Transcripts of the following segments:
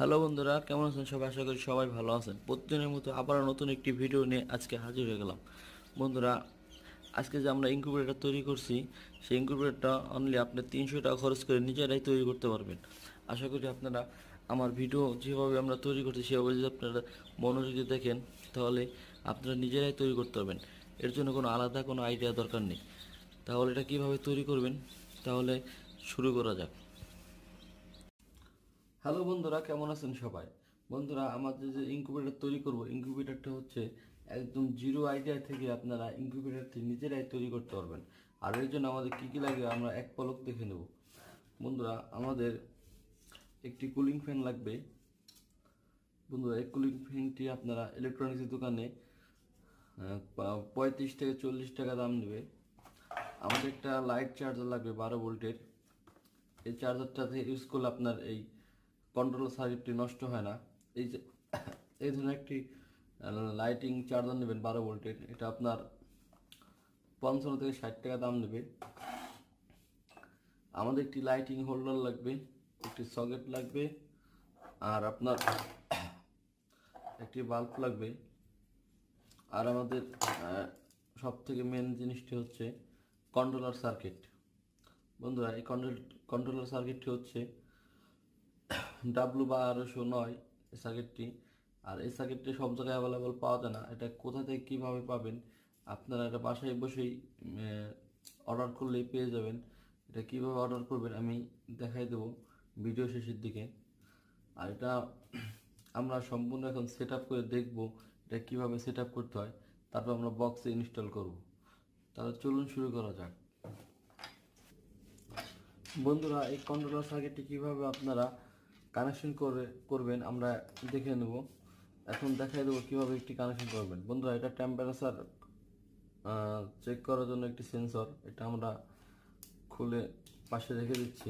hello বন্ধুরা কেমন আছেন সবাই আশা করি সবাই ভালো আছেন প্রতিদিনের মতো আবার নতুন একটি ভিডিও নিয়ে আজকে হাজির হয়ে গেলাম বন্ধুরা আজকে যে আমরা ইনকিউবেটার তৈরি করছি সেই ইনকিউবেটারটা অনলি আপনি তিনশো টাকা খরচ করে নিজেরাই তৈরি করতে পারবেন আশা করি আপনারা আমার ভিডিও যেভাবে আমরা তৈরি করছি সেভাবে যদি আপনারা মনোযোগ দেখেন তাহলে আপনারা নিজেরাই তৈরি করতে পারবেন এর জন্য কোনো আলাদা কোনো আইডিয়া দরকার নেই তাহলে এটা কীভাবে তৈরি করবেন তাহলে শুরু করা যাক হ্যালো বন্ধুরা কেমন আছেন সবাই বন্ধুরা আমাদের যে ইনকিউবেটার তৈরি করব ইনকিউবেটারটা হচ্ছে একদম জিরো আইডিয়া থেকে আপনারা ইনকিউবেটারটি নিজেরাই তৈরি করতে পারবেন আর এর জন্য আমাদের কী কী লাগবে আমরা এক পলক দেখে নেব বন্ধুরা আমাদের একটি কুলিং ফ্যান লাগবে বন্ধুরা এই কুলিং ফ্যানটি আপনারা ইলেকট্রনিক্সের দোকানে পঁয়ত্রিশ থেকে চল্লিশ টাকা দাম নেবে আমাদের একটা লাইট চার্জার লাগবে বারো ভোল্টের এই চার্জারটাতে ইউজ করলে আপনার এই কন্ট্রোল সার্কিটটি নষ্ট হয় না এই যে এই ধরনের একটি লাইটিং চার্জার নেবেন বারো ভোল্টের এটা আপনার পঞ্চান্ন থেকে ষাট টাকা দাম নেবে আমাদের একটি লাইটিং হোল্ডার লাগবে একটি সকেট লাগবে আর আপনার একটি বাল্ব লাগবে আর আমাদের সব থেকে মেন জিনিসটি হচ্ছে কন্ট্রোলার সার্কিট বন্ধুরা এই কন্ট্রোল কন্ট্রোলার সার্কিটটি হচ্ছে ডাব্লু বা আড়াইশো নয় এই সার্কিটটি আর এই সার্কিটটি সব জায়গায় অ্যাভেলেবল পাওয়া যায় না এটা কোথা থেকে কীভাবে পাবেন আপনারা এটা বাসায় বসেই অর্ডার করলেই পেয়ে যাবেন এটা কিভাবে অর্ডার করবেন আমি দেখাই দেবো ভিডিও শেষের দিকে আর এটা আমরা সম্পূর্ণ এখন সেট করে দেখব এটা কীভাবে সেট করতে হয় তারপর আমরা বক্সে ইনস্টল করব তাহলে চলুন শুরু করা যাক বন্ধুরা এই কন্ট্রোলার সার্কিটটি কীভাবে আপনারা কানেকশন করে করবেন আমরা দেখে নেব এখন দেখাই দেবো কীভাবে একটি কানেকশন করবেন বন্ধুরা এটা টেম্পারেচার চেক করার জন্য একটি সেন্সর এটা আমরা খুলে পাশে রেখে দিচ্ছি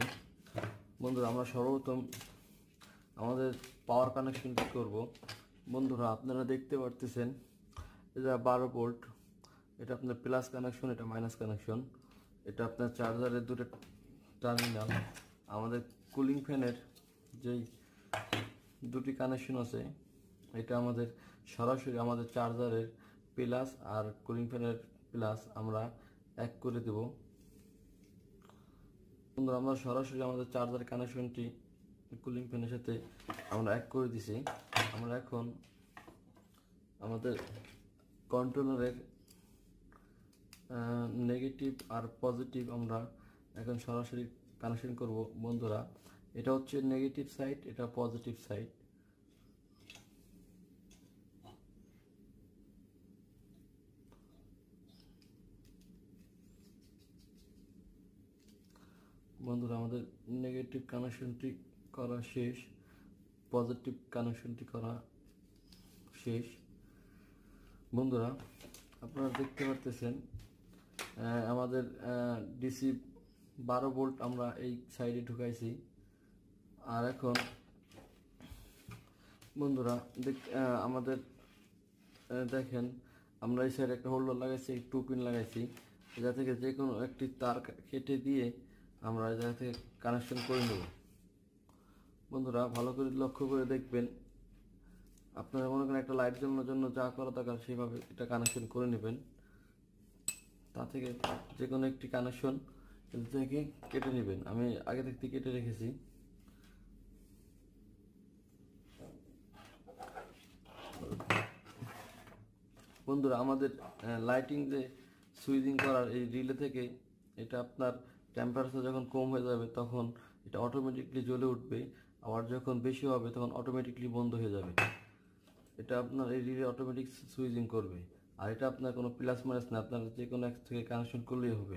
বন্ধুরা আমরা সর্বপ্রথম আমাদের পাওয়ার কানেকশনটি করব বন্ধুরা আপনারা দেখতে পারতেছেন এটা বারো ভোল্ট এটা আপনার প্লাস কানেকশন এটা মাইনাস কানেকশন এটা আপনার চার্জারের দুটো টার্মিনাল আমাদের কুলিং ফ্যানের যেই দুটি কানেকশন আছে এটা আমাদের সরাসরি আমাদের চার্জারের প্লাস আর কুলিং ফ্যানের প্লাস আমরা এক করে দেব বন্ধুরা আমরা সরাসরি আমাদের চার্জার কানেকশনটি কুলিং ফ্যানের সাথে আমরা এক করে দিছি আমরা এখন আমাদের কন্ট্রোলারের নেগেটিভ আর পজিটিভ আমরা এখন সরাসরি কানেকশন করব বন্ধুরা এটা হচ্ছে নেগেটিভ সাইড এটা পজিটিভ সাইড বন্ধুরা আমাদের নেগেটিভ কানেকশনটি করা শেষ পজিটিভ কানেকশনটি করা শেষ বন্ধুরা আপনারা দেখতে পারতেছেন আমাদের ডিসি বারো ভোল্ট আমরা এই সাইডে ঢুকাইছি আর এখন বন্ধুরা আমাদের দেখেন আমরা এই সাইডে একটা হোল্ডার লাগাইছি টু পিন লাগাইছি যা থেকে যে কোনো একটি তার কেটে দিয়ে আমরা যা থেকে কানেকশন করে নেব বন্ধুরা ভালো করে লক্ষ্য করে দেখবেন আপনারা মনে করেন একটা লাইট জ্বালানোর জন্য যা করা দরকার সেভাবে এটা কানেকশন করে নেবেন তা থেকে যে কোনো একটি কানেকশন থেকে কেটে নেবেন আমি আগে থেকে কেটে রেখেছি বন্ধুরা আমাদের লাইটিং যে সুইচিং করার এই রিলে থেকে এটা আপনার টেম্পারেচার যখন কম হয়ে যাবে তখন এটা অটোমেটিকলি জ্বলে উঠবে আবার যখন বেশি হবে তখন অটোমেটিকলি বন্ধ হয়ে যাবে এটা আপনার এই রিলে অটোমেটিক সুইচিং করবে আর এটা আপনার কোনো প্লাস মাইনাস না আপনার যে কোনো এক থেকে কানেকশন করলেই হবে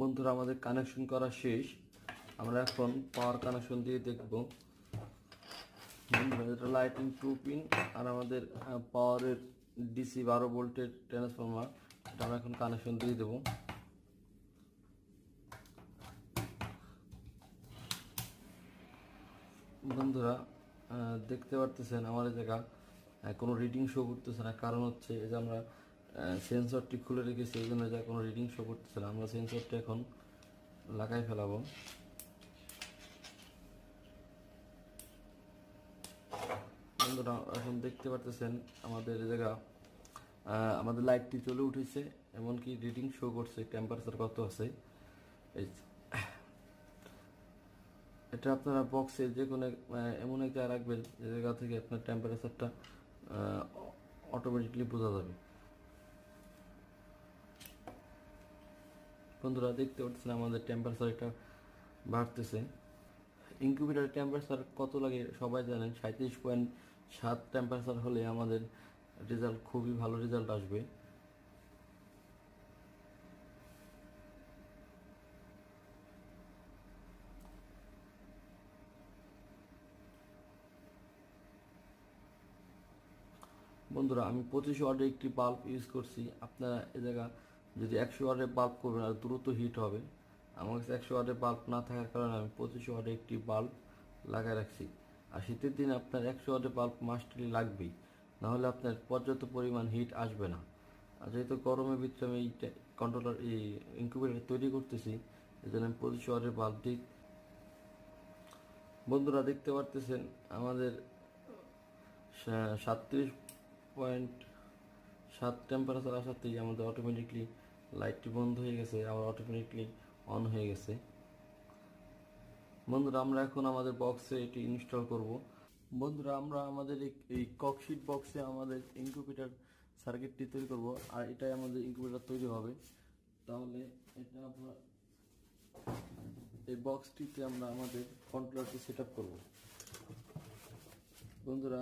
বন্ধুরা আমাদের কানেকশন করা শেষ আমরা এখন পাওয়ার কানেকশন দিয়ে দেখব এটা লাইটিং টু পিন আর আমাদের পাওয়ারের ডিসি বারো ভোল্টের ট্রান্সফর্মার এটা আমরা এখন কানেকশন দিয়ে দেব বন্ধুরা দেখতে পারতেছেন আমার জায়গা কোনো রিডিং শো করতেছে না কারণ হচ্ছে যে আমরা সেন্সরটি খুলে রেখেছি এই জন্য যা কোনো রিডিং শো করতেছে না আমরা সেন্সরটি এখন লাগাই ফেলাবো বন্ধুরা এখন দেখতে পারতেছেন আমাদের জায়গা আমাদের লাইটটি চলে উঠেছে এমনকি রিডিং শো করছে টেম্পারেচার কত আছে এই এটা আপনারা বক্সে যে কোনো এমন এক জায়গায় রাখবেন যে জায়গা থেকে আপনার টেম্পারেচারটা অটোমেটিকলি বোঝা যাবে বন্ধুরা দেখতে পাচ্ছেন আমাদের টেম্পারেচার একটা বাড়তেছে ইনকিউবেটারের টেম্পারেচার কত লাগে সবাই জানেন সাঁত্রিশ পয়েন্ট সাত টেম্পারেচার হলে আমাদের রেজাল্ট খুবই ভালো রেজাল্ট আসবে বন্ধুরা আমি পঁচিশ ওয়ার্ডের একটি বাল্ব ইউজ করছি আপনারা এ জায়গা যদি একশো ওয়াটে বাল্ব করবেন আর দ্রুত হিট হবে আমার কাছে একশো ওয়াটে বাল্ব না থাকার কারণে আমি পঁচিশ ওয়াটে একটি বাল্ব লাগাই রাখছি আর শীতের দিন আপনার একশো ওয়াটে বাল্ব মাস্টলি লাগবেই নাহলে আপনার পর্যাপ্ত পরিমাণ হিট আসবে না আর যেহেতু গরমের ভিতরে আমি এই কন্ট্রোলার এই ইনকিউবেটার তৈরি করতেছি এই জন্য আমি পঁচিশ ওয়ার্ডের বাল্ব দিই বন্ধুরা দেখতে পারতেছেন আমাদের সাতত্রিশ পয়েন্ট সাত টেম্পারেচার আসাতেই আমাদের অটোমেটিকলি লাইটটি বন্ধ হয়ে গেছে আবার অটোমেটিকলি অন হয়ে গেছে বন্ধুরা আমরা এখন আমাদের বক্সে এটি ইনস্টল করব বন্ধুরা আমরা আমাদের এই ককশিট বক্সে আমাদের ইনকিউবেটার সার্কিটটি তৈরি করব আর এটাই আমাদের ইনকিউবেটার তৈরি হবে তাহলে এটা আমরা এই বক্সটিতে আমরা আমাদের কন্ট্রোলারটি সেট আপ করবো বন্ধুরা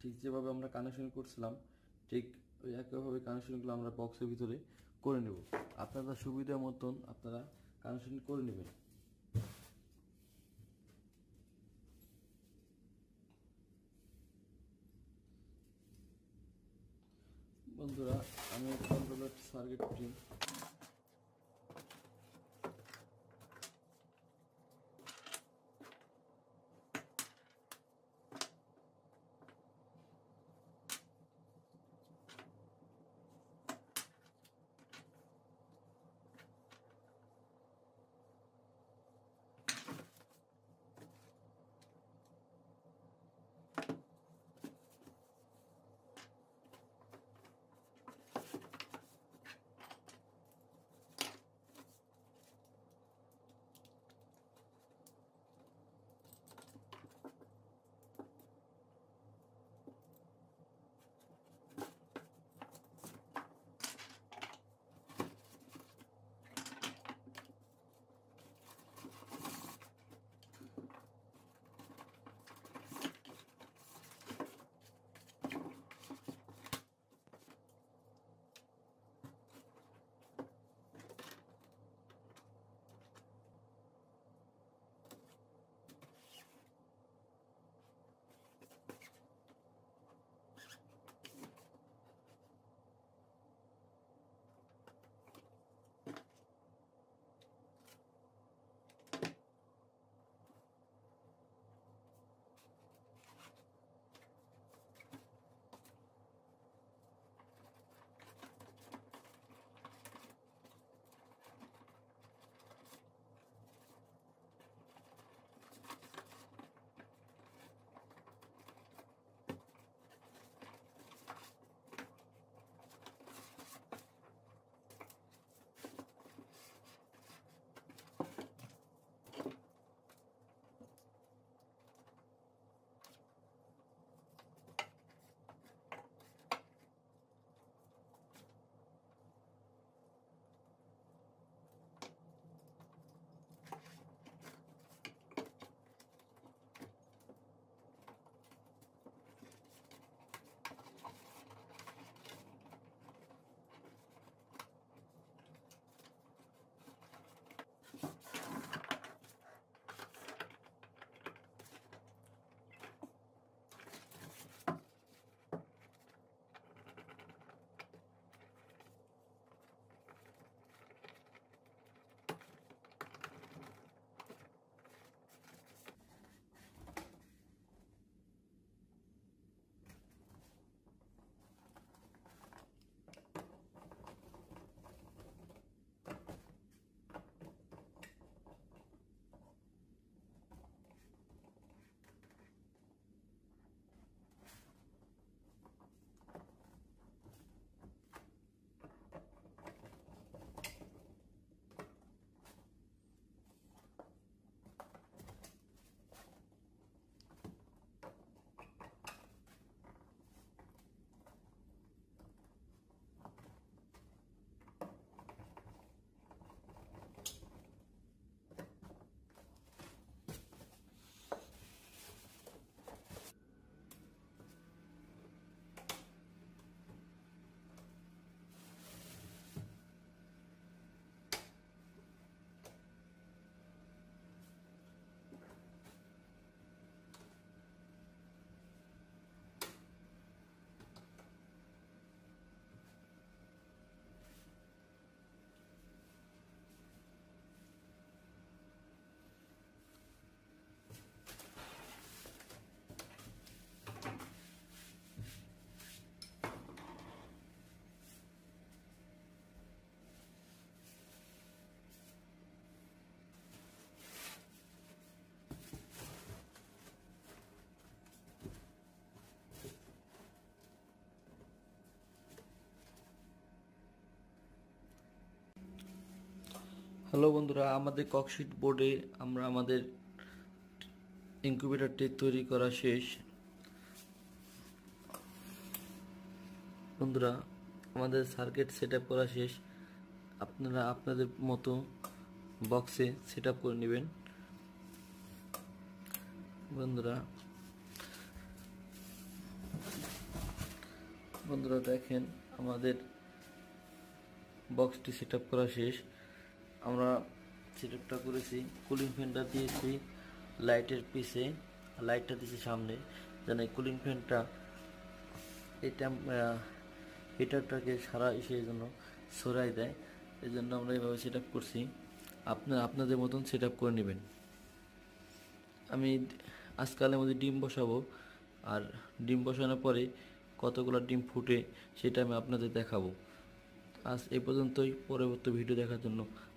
ঠিক যেভাবে আমরা কানেকশন করছিলাম ঠিক ওই একইভাবে কানেকশনগুলো আমরা বক্সের ভিতরে করে নেব আপনারা সুবিধা মতন আপনারা কানেকশন করে নেবেন বন্ধুরা আমি কন্ট্রোলার সার্কিট হ্যালো বন্ধুরা আমাদের ককশিট বোর্ডে আমরা আমাদের ইনকিউবেটারটি তৈরি করা শেষ বন্ধুরা আমাদের সার্কিট সেট করা শেষ আপনারা আপনাদের মতো বক্সে সেট করে নেবেন বন্ধুরা বন্ধুরা দেখেন আমাদের বক্সটি সেট করা শেষ আমরা সেটআপটা করেছি কুলিং ফ্যানটা দিয়েছি লাইটের পিছে লাইটটা দিয়েছি সামনে যেন কুলিং ফ্যানটা এই হিটারটাকে সারা এসে জন্য সরাই দেয় এই জন্য আমরা এইভাবে সেট করছি আপনার আপনাদের মতন সেট করে নেবেন আমি আজকালের মধ্যে ডিম বসাবো আর ডিম বসানোর পরে কতগুলো ডিম ফুটে সেটা আমি আপনাদের দেখাবো আজ এ পর্যন্তই পরবর্তী ভিডিও দেখার জন্য